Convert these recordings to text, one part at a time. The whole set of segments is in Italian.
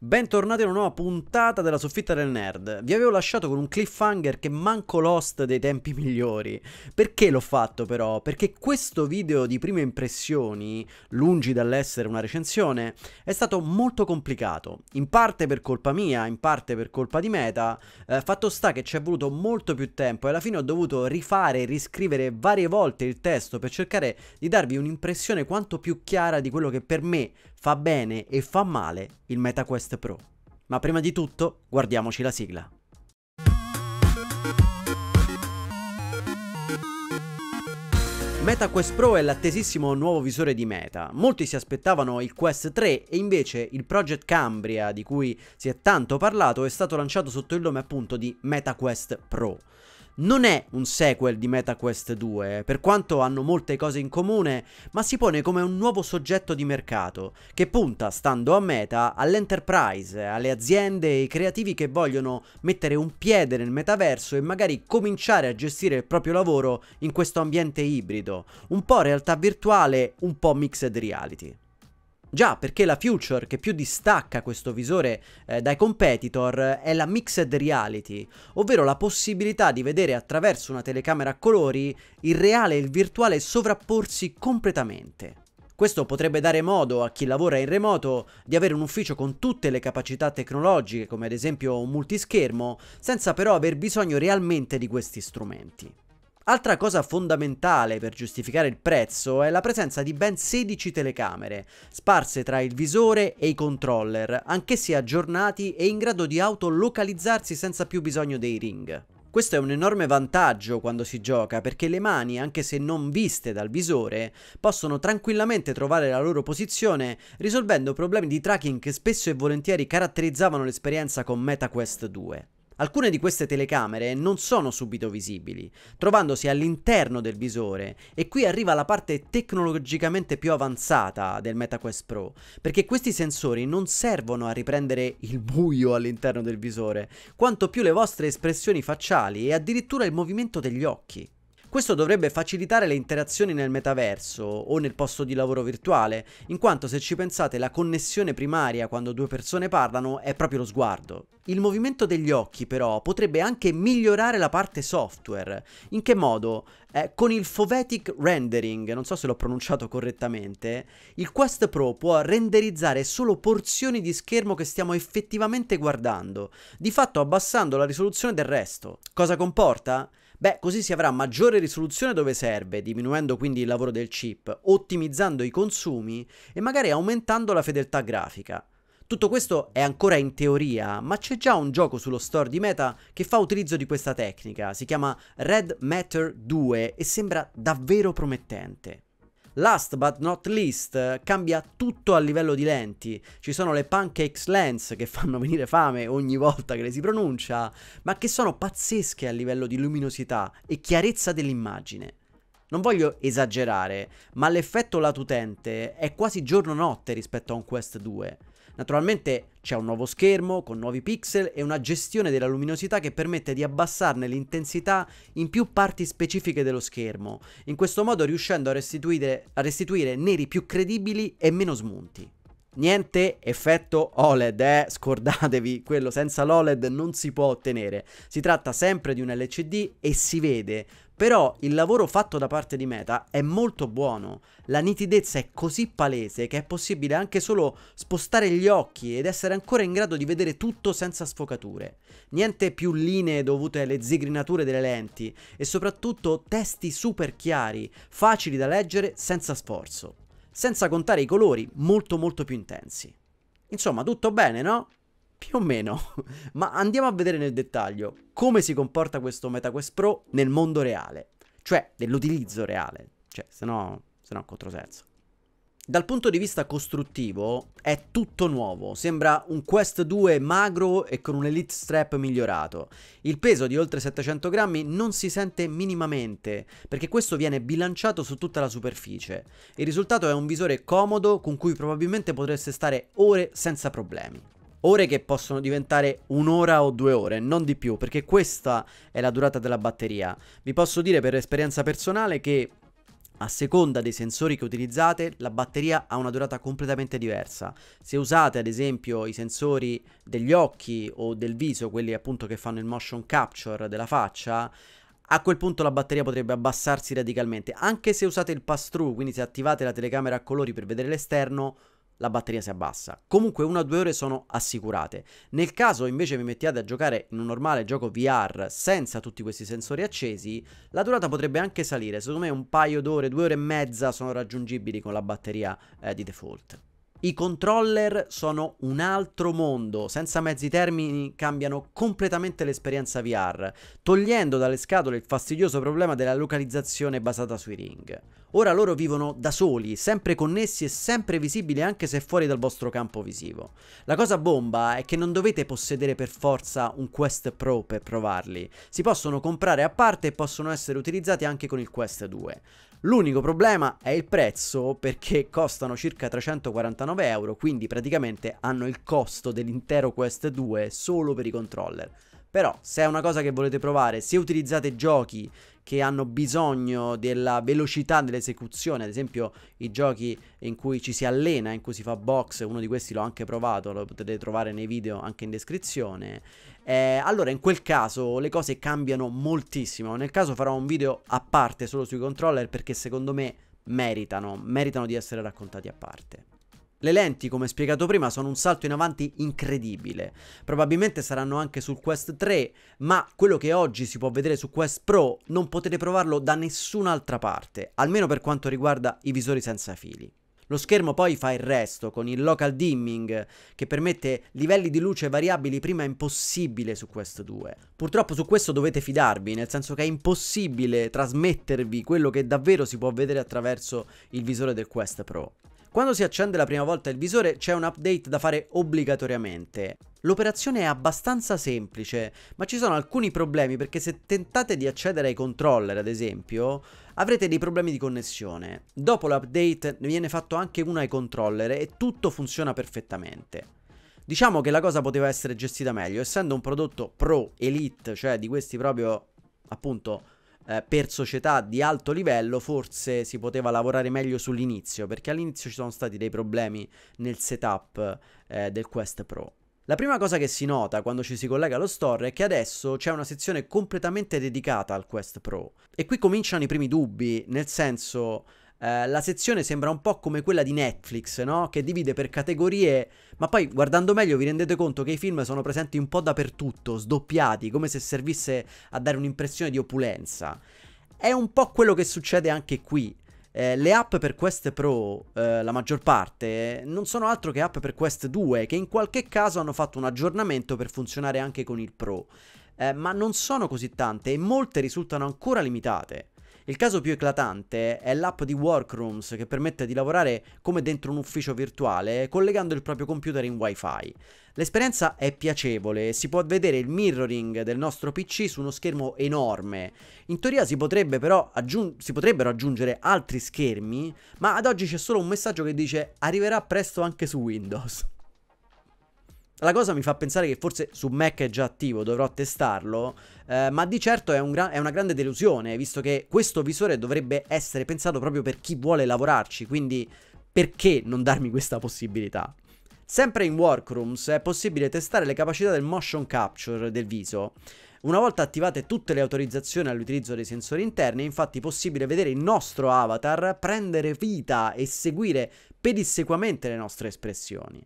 Bentornati in una nuova puntata della soffitta del nerd. Vi avevo lasciato con un cliffhanger che manco l'host dei tempi migliori. Perché l'ho fatto però? Perché questo video di prime impressioni, lungi dall'essere una recensione, è stato molto complicato. In parte per colpa mia, in parte per colpa di Meta. Eh, fatto sta che ci è voluto molto più tempo e alla fine ho dovuto rifare e riscrivere varie volte il testo per cercare di darvi un'impressione quanto più chiara di quello che per me fa bene e fa male il MetaQuest Pro. Ma prima di tutto guardiamoci la sigla. MetaQuest Pro è l'attesissimo nuovo visore di Meta. Molti si aspettavano il Quest 3 e invece il Project Cambria, di cui si è tanto parlato, è stato lanciato sotto il nome appunto di MetaQuest Pro non è un sequel di MetaQuest 2, eh, per quanto hanno molte cose in comune, ma si pone come un nuovo soggetto di mercato, che punta, stando a Meta, all'enterprise, alle aziende e ai creativi che vogliono mettere un piede nel metaverso e magari cominciare a gestire il proprio lavoro in questo ambiente ibrido, un po' realtà virtuale, un po' mixed reality. Già, perché la future che più distacca questo visore eh, dai competitor è la mixed reality, ovvero la possibilità di vedere attraverso una telecamera a colori il reale e il virtuale sovrapporsi completamente. Questo potrebbe dare modo a chi lavora in remoto di avere un ufficio con tutte le capacità tecnologiche, come ad esempio un multischermo, senza però aver bisogno realmente di questi strumenti. Altra cosa fondamentale per giustificare il prezzo è la presenza di ben 16 telecamere, sparse tra il visore e i controller, anch'essi aggiornati e in grado di autolocalizzarsi senza più bisogno dei ring. Questo è un enorme vantaggio quando si gioca perché le mani, anche se non viste dal visore, possono tranquillamente trovare la loro posizione risolvendo problemi di tracking che spesso e volentieri caratterizzavano l'esperienza con MetaQuest 2. Alcune di queste telecamere non sono subito visibili, trovandosi all'interno del visore e qui arriva la parte tecnologicamente più avanzata del MetaQuest Pro, perché questi sensori non servono a riprendere il buio all'interno del visore, quanto più le vostre espressioni facciali e addirittura il movimento degli occhi. Questo dovrebbe facilitare le interazioni nel metaverso o nel posto di lavoro virtuale, in quanto se ci pensate la connessione primaria quando due persone parlano è proprio lo sguardo. Il movimento degli occhi però potrebbe anche migliorare la parte software. In che modo? Eh, con il Fovetic Rendering, non so se l'ho pronunciato correttamente, il Quest Pro può renderizzare solo porzioni di schermo che stiamo effettivamente guardando, di fatto abbassando la risoluzione del resto. Cosa comporta? Beh, così si avrà maggiore risoluzione dove serve, diminuendo quindi il lavoro del chip, ottimizzando i consumi e magari aumentando la fedeltà grafica. Tutto questo è ancora in teoria, ma c'è già un gioco sullo store di Meta che fa utilizzo di questa tecnica, si chiama Red Matter 2 e sembra davvero promettente. Last but not least, cambia tutto a livello di lenti. Ci sono le pancakes lens che fanno venire fame ogni volta che le si pronuncia, ma che sono pazzesche a livello di luminosità e chiarezza dell'immagine. Non voglio esagerare, ma l'effetto latutente è quasi giorno-notte rispetto a un Quest 2. Naturalmente c'è un nuovo schermo con nuovi pixel e una gestione della luminosità che permette di abbassarne l'intensità in più parti specifiche dello schermo, in questo modo riuscendo a restituire, a restituire neri più credibili e meno smunti. Niente effetto OLED, eh? scordatevi, quello senza l'OLED non si può ottenere. Si tratta sempre di un LCD e si vede, però il lavoro fatto da parte di Meta è molto buono, la nitidezza è così palese che è possibile anche solo spostare gli occhi ed essere ancora in grado di vedere tutto senza sfocature. Niente più linee dovute alle zigrinature delle lenti e soprattutto testi super chiari, facili da leggere senza sforzo. Senza contare i colori molto molto più intensi. Insomma, tutto bene, no? Più o meno. Ma andiamo a vedere nel dettaglio come si comporta questo MetaQuest Pro nel mondo reale, cioè nell'utilizzo reale, cioè se no, se no controsenso. Dal punto di vista costruttivo è tutto nuovo, sembra un Quest 2 magro e con un Elite Strap migliorato. Il peso di oltre 700 grammi non si sente minimamente, perché questo viene bilanciato su tutta la superficie. Il risultato è un visore comodo con cui probabilmente potreste stare ore senza problemi ore che possono diventare un'ora o due ore, non di più, perché questa è la durata della batteria. Vi posso dire per esperienza personale che a seconda dei sensori che utilizzate, la batteria ha una durata completamente diversa. Se usate ad esempio i sensori degli occhi o del viso, quelli appunto che fanno il motion capture della faccia, a quel punto la batteria potrebbe abbassarsi radicalmente. Anche se usate il pass-through, quindi se attivate la telecamera a colori per vedere l'esterno, la batteria si abbassa. Comunque una o due ore sono assicurate. Nel caso invece vi mettiate a giocare in un normale gioco VR senza tutti questi sensori accesi, la durata potrebbe anche salire. Secondo me un paio d'ore, due ore e mezza sono raggiungibili con la batteria eh, di default. I controller sono un altro mondo, senza mezzi termini cambiano completamente l'esperienza VR, togliendo dalle scatole il fastidioso problema della localizzazione basata sui ring. Ora loro vivono da soli, sempre connessi e sempre visibili anche se fuori dal vostro campo visivo. La cosa bomba è che non dovete possedere per forza un Quest Pro per provarli, si possono comprare a parte e possono essere utilizzati anche con il Quest 2. L'unico problema è il prezzo perché costano circa 349 euro, quindi praticamente hanno il costo dell'intero Quest 2 solo per i controller. Però se è una cosa che volete provare, se utilizzate giochi che hanno bisogno della velocità dell'esecuzione, ad esempio i giochi in cui ci si allena, in cui si fa box, uno di questi l'ho anche provato, lo potete trovare nei video anche in descrizione. Eh, allora in quel caso le cose cambiano moltissimo, nel caso farò un video a parte solo sui controller perché secondo me meritano, meritano di essere raccontati a parte. Le lenti, come spiegato prima, sono un salto in avanti incredibile. Probabilmente saranno anche sul Quest 3, ma quello che oggi si può vedere su Quest Pro non potete provarlo da nessun'altra parte, almeno per quanto riguarda i visori senza fili. Lo schermo poi fa il resto con il local dimming che permette livelli di luce variabili prima impossibile su Quest 2. Purtroppo su questo dovete fidarvi, nel senso che è impossibile trasmettervi quello che davvero si può vedere attraverso il visore del Quest Pro. Quando si accende la prima volta il visore c'è un update da fare obbligatoriamente. L'operazione è abbastanza semplice, ma ci sono alcuni problemi perché se tentate di accedere ai controller, ad esempio, avrete dei problemi di connessione. Dopo l'update ne viene fatto anche uno ai controller e tutto funziona perfettamente. Diciamo che la cosa poteva essere gestita meglio, essendo un prodotto pro elite, cioè di questi proprio appunto eh, per società di alto livello forse si poteva lavorare meglio sull'inizio, perché all'inizio ci sono stati dei problemi nel setup eh, del Quest Pro. La prima cosa che si nota quando ci si collega allo store è che adesso c'è una sezione completamente dedicata al Quest Pro. E qui cominciano i primi dubbi, nel senso eh, la sezione sembra un po' come quella di Netflix, no? Che divide per categorie, ma poi guardando meglio vi rendete conto che i film sono presenti un po' dappertutto, sdoppiati, come se servisse a dare un'impressione di opulenza. È un po' quello che succede anche qui. Eh, le app per Quest Pro, eh, la maggior parte, non sono altro che app per Quest 2, che in qualche caso hanno fatto un aggiornamento per funzionare anche con il Pro. Eh, ma non sono così tante e molte risultano ancora limitate. Il caso più eclatante è l'app di Workrooms che permette di lavorare come dentro un ufficio virtuale collegando il proprio computer in wifi. L'esperienza è piacevole, si può vedere il mirroring del nostro PC su uno schermo enorme. In teoria si, potrebbe però aggiung- si potrebbero aggiungere altri schermi, ma ad oggi c'è solo un messaggio che dice arriverà presto anche su Windows. La cosa mi fa pensare che forse su Mac è già attivo, dovrò testarlo, eh, ma di certo è, un gra- è, una grande delusione, visto che questo visore dovrebbe essere pensato proprio per chi vuole lavorarci, quindi perché non darmi questa possibilità? Sempre in Workrooms è possibile testare le capacità del motion capture del viso. Una volta attivate tutte le autorizzazioni all'utilizzo dei sensori interni, è infatti possibile vedere il nostro avatar prendere vita e seguire pedissequamente le nostre espressioni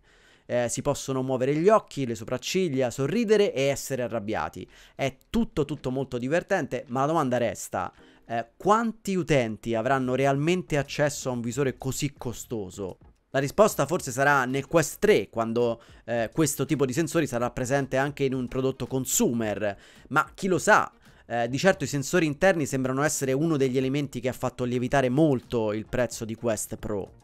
eh, si possono muovere gli occhi, le sopracciglia, sorridere e essere arrabbiati. È tutto tutto molto divertente, ma la domanda resta, eh, quanti utenti avranno realmente accesso a un visore così costoso? La risposta forse sarà nel Quest 3, quando eh, questo tipo di sensori sarà presente anche in un prodotto consumer, ma chi lo sa? Eh, di certo i sensori interni sembrano essere uno degli elementi che ha fatto lievitare molto il prezzo di Quest Pro.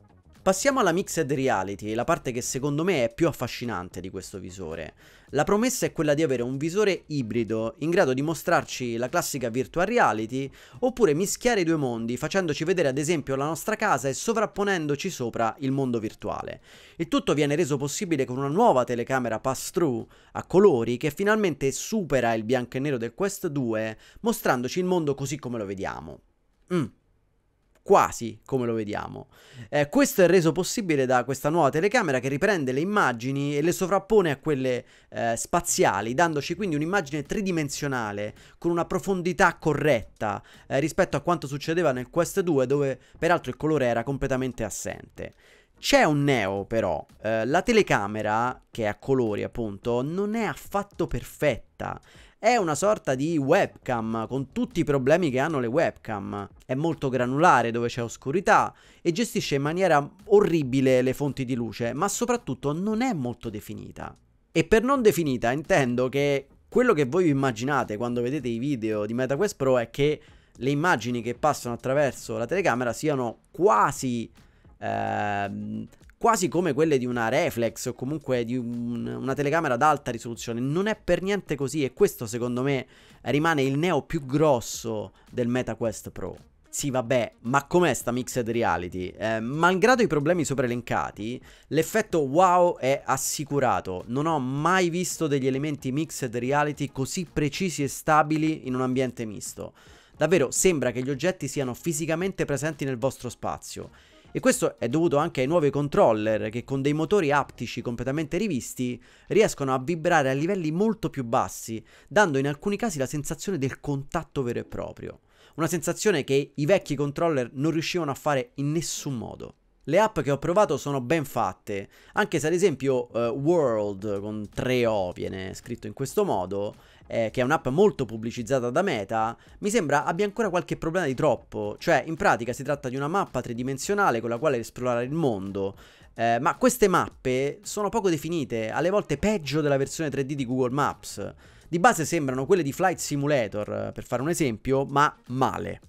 Passiamo alla mixed reality, la parte che secondo me è più affascinante di questo visore. La promessa è quella di avere un visore ibrido, in grado di mostrarci la classica virtual reality, oppure mischiare i due mondi, facendoci vedere ad esempio la nostra casa e sovrapponendoci sopra il mondo virtuale. Il tutto viene reso possibile con una nuova telecamera pass-through a colori che finalmente supera il bianco e nero del Quest 2, mostrandoci il mondo così come lo vediamo. Mm quasi come lo vediamo. Eh, questo è reso possibile da questa nuova telecamera che riprende le immagini e le sovrappone a quelle eh, spaziali, dandoci quindi un'immagine tridimensionale con una profondità corretta eh, rispetto a quanto succedeva nel Quest 2 dove peraltro il colore era completamente assente. C'è un neo però, eh, la telecamera, che è a colori appunto, non è affatto perfetta è una sorta di webcam con tutti i problemi che hanno le webcam. È molto granulare dove c'è oscurità e gestisce in maniera orribile le fonti di luce, ma soprattutto non è molto definita. E per non definita intendo che quello che voi immaginate quando vedete i video di MetaQuest Pro è che le immagini che passano attraverso la telecamera siano quasi eh, quasi come quelle di una reflex o comunque di un, una telecamera ad alta risoluzione. Non è per niente così e questo secondo me rimane il neo più grosso del MetaQuest Pro. Sì, vabbè, ma com'è sta mixed reality? Eh, malgrado i problemi sopra elencati, l'effetto wow è assicurato. Non ho mai visto degli elementi mixed reality così precisi e stabili in un ambiente misto. Davvero sembra che gli oggetti siano fisicamente presenti nel vostro spazio e questo è dovuto anche ai nuovi controller che con dei motori aptici completamente rivisti riescono a vibrare a livelli molto più bassi, dando in alcuni casi la sensazione del contatto vero e proprio. Una sensazione che i vecchi controller non riuscivano a fare in nessun modo. Le app che ho provato sono ben fatte, anche se ad esempio uh, World con 3O viene scritto in questo modo, eh, che è un'app molto pubblicizzata da Meta, mi sembra abbia ancora qualche problema di troppo. Cioè, in pratica si tratta di una mappa tridimensionale con la quale esplorare il mondo. Eh, ma queste mappe sono poco definite, alle volte peggio della versione 3D di Google Maps. Di base sembrano quelle di Flight Simulator, per fare un esempio, ma male.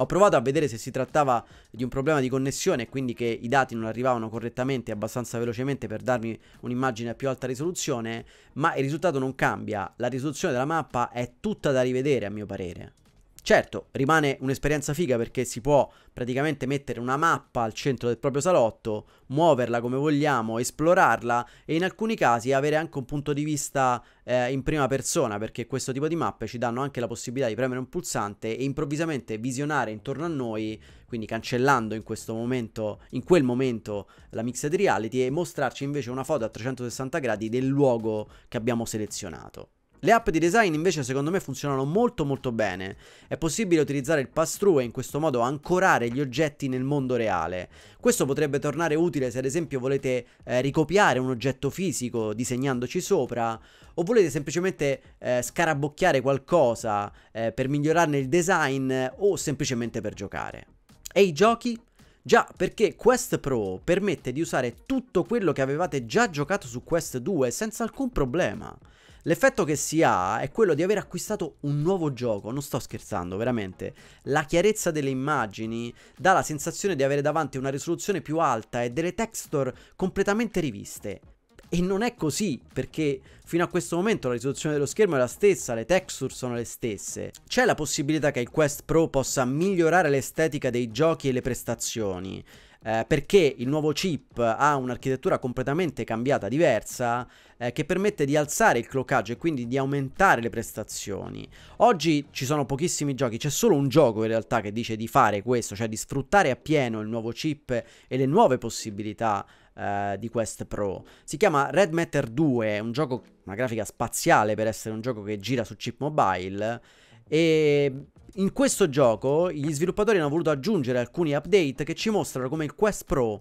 Ho provato a vedere se si trattava di un problema di connessione e quindi che i dati non arrivavano correttamente e abbastanza velocemente per darmi un'immagine a più alta risoluzione, ma il risultato non cambia, la risoluzione della mappa è tutta da rivedere a mio parere. Certo, rimane un'esperienza figa perché si può praticamente mettere una mappa al centro del proprio salotto, muoverla come vogliamo, esplorarla e in alcuni casi avere anche un punto di vista eh, in prima persona perché questo tipo di mappe ci danno anche la possibilità di premere un pulsante e improvvisamente visionare intorno a noi, quindi cancellando in questo momento, in quel momento la mixed reality e mostrarci invece una foto a 360 gradi del luogo che abbiamo selezionato. Le app di design invece secondo me funzionano molto molto bene. È possibile utilizzare il pass-through e in questo modo ancorare gli oggetti nel mondo reale. Questo potrebbe tornare utile se ad esempio volete eh, ricopiare un oggetto fisico disegnandoci sopra o volete semplicemente eh, scarabocchiare qualcosa eh, per migliorarne il design o semplicemente per giocare. E i giochi? Già, perché Quest Pro permette di usare tutto quello che avevate già giocato su Quest 2 senza alcun problema. L'effetto che si ha è quello di aver acquistato un nuovo gioco, non sto scherzando, veramente. La chiarezza delle immagini dà la sensazione di avere davanti una risoluzione più alta e delle texture completamente riviste. E non è così, perché fino a questo momento la risoluzione dello schermo è la stessa, le texture sono le stesse. C'è la possibilità che il Quest Pro possa migliorare l'estetica dei giochi e le prestazioni, eh, perché il nuovo chip ha un'architettura completamente cambiata, diversa, eh, che permette di alzare il cloccaggio e quindi di aumentare le prestazioni. Oggi ci sono pochissimi giochi, c'è solo un gioco in realtà che dice di fare questo, cioè di sfruttare appieno il nuovo chip e le nuove possibilità eh, di Quest Pro. Si chiama Red Matter 2, un gioco, una grafica spaziale per essere un gioco che gira su chip mobile. E in questo gioco gli sviluppatori hanno voluto aggiungere alcuni update che ci mostrano come il Quest Pro uh,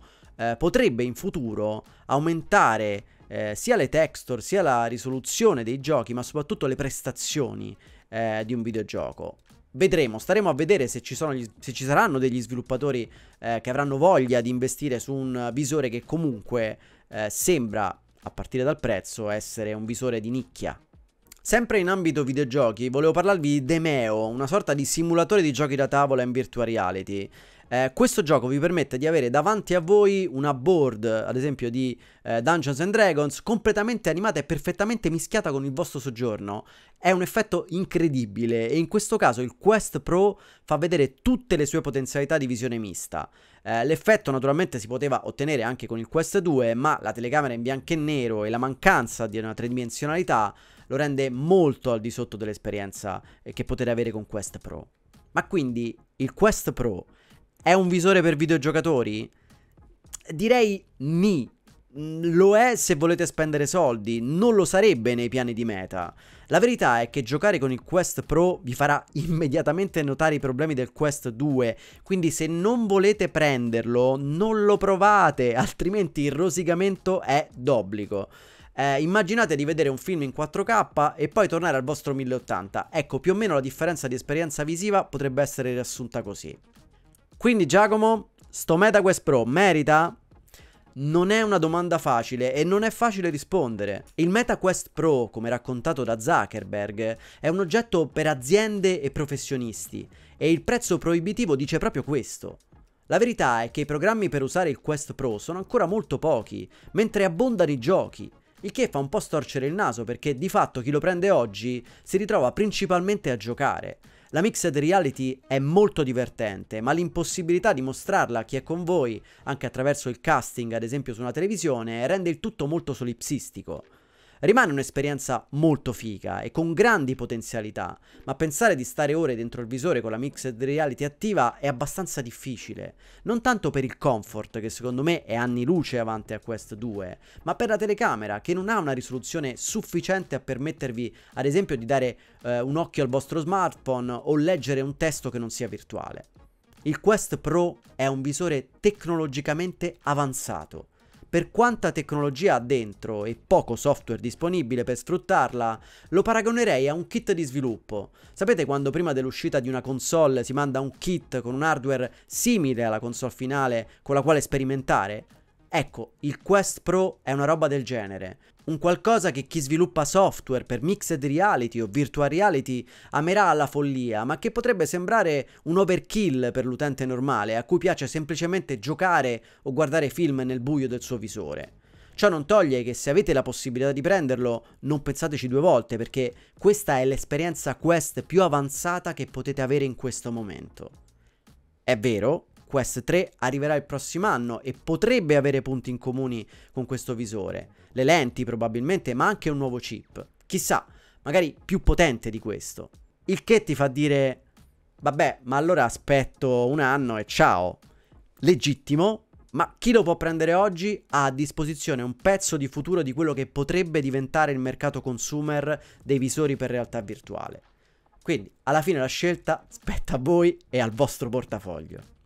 potrebbe in futuro aumentare eh, sia le texture, sia la risoluzione dei giochi, ma soprattutto le prestazioni eh, di un videogioco. Vedremo, staremo a vedere se ci, gli, se ci saranno degli sviluppatori eh, che avranno voglia di investire su un visore che comunque eh, sembra, a partire dal prezzo, essere un visore di nicchia. Sempre in ambito videogiochi, volevo parlarvi di Demeo, una sorta di simulatore di giochi da tavola in virtual reality. Eh, questo gioco vi permette di avere davanti a voi una board, ad esempio di eh, Dungeons and Dragons, completamente animata e perfettamente mischiata con il vostro soggiorno. È un effetto incredibile e in questo caso il Quest Pro fa vedere tutte le sue potenzialità di visione mista. Eh, l'effetto naturalmente si poteva ottenere anche con il Quest 2, ma la telecamera in bianco e nero e la mancanza di una tridimensionalità lo rende molto al di sotto dell'esperienza eh, che potete avere con Quest Pro. Ma quindi il Quest Pro è un visore per videogiocatori? Direi ni. Mm, lo è se volete spendere soldi, non lo sarebbe nei piani di meta. La verità è che giocare con il Quest Pro vi farà immediatamente notare i problemi del Quest 2, quindi se non volete prenderlo non lo provate, altrimenti il rosicamento è d'obbligo. Eh, immaginate di vedere un film in 4K e poi tornare al vostro 1080. Ecco, più o meno la differenza di esperienza visiva potrebbe essere riassunta così. Quindi Giacomo, sto MetaQuest Pro merita? Non è una domanda facile e non è facile rispondere. Il MetaQuest Pro, come raccontato da Zuckerberg, è un oggetto per aziende e professionisti e il prezzo proibitivo dice proprio questo. La verità è che i programmi per usare il Quest Pro sono ancora molto pochi, mentre abbondano i giochi, il che fa un po' storcere il naso perché di fatto chi lo prende oggi si ritrova principalmente a giocare. La mixed reality è molto divertente, ma l'impossibilità di mostrarla a chi è con voi, anche attraverso il casting ad esempio su una televisione, rende il tutto molto solipsistico. Rimane un'esperienza molto figa e con grandi potenzialità, ma pensare di stare ore dentro il visore con la mixed reality attiva è abbastanza difficile, non tanto per il comfort che secondo me è anni luce avanti a Quest 2, ma per la telecamera che non ha una risoluzione sufficiente a permettervi ad esempio di dare eh, un occhio al vostro smartphone o leggere un testo che non sia virtuale. Il Quest Pro è un visore tecnologicamente avanzato per quanta tecnologia ha dentro e poco software disponibile per sfruttarla, lo paragonerei a un kit di sviluppo. Sapete quando prima dell'uscita di una console si manda un kit con un hardware simile alla console finale con la quale sperimentare? Ecco, il Quest Pro è una roba del genere, un qualcosa che chi sviluppa software per mixed reality o virtual reality amerà alla follia, ma che potrebbe sembrare un overkill per l'utente normale, a cui piace semplicemente giocare o guardare film nel buio del suo visore. Ciò non toglie che se avete la possibilità di prenderlo, non pensateci due volte, perché questa è l'esperienza Quest più avanzata che potete avere in questo momento. È vero, Quest 3 arriverà il prossimo anno e potrebbe avere punti in comune con questo visore. Le lenti probabilmente, ma anche un nuovo chip. Chissà, magari più potente di questo. Il che ti fa dire, vabbè, ma allora aspetto un anno e ciao. Legittimo, ma chi lo può prendere oggi ha a disposizione un pezzo di futuro di quello che potrebbe diventare il mercato consumer dei visori per realtà virtuale. Quindi, alla fine la scelta spetta a voi e al vostro portafoglio.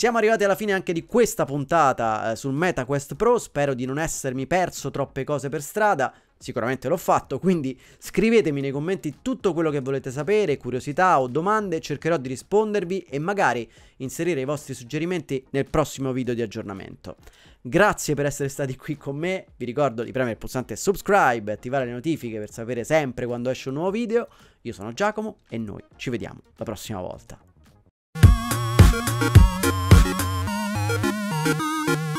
Siamo arrivati alla fine anche di questa puntata eh, sul MetaQuest Pro, spero di non essermi perso troppe cose per strada, sicuramente l'ho fatto, quindi scrivetemi nei commenti tutto quello che volete sapere, curiosità o domande, cercherò di rispondervi e magari inserire i vostri suggerimenti nel prossimo video di aggiornamento. Grazie per essere stati qui con me, vi ricordo di premere il pulsante subscribe e attivare le notifiche per sapere sempre quando esce un nuovo video. Io sono Giacomo e noi ci vediamo la prossima volta. Thank you.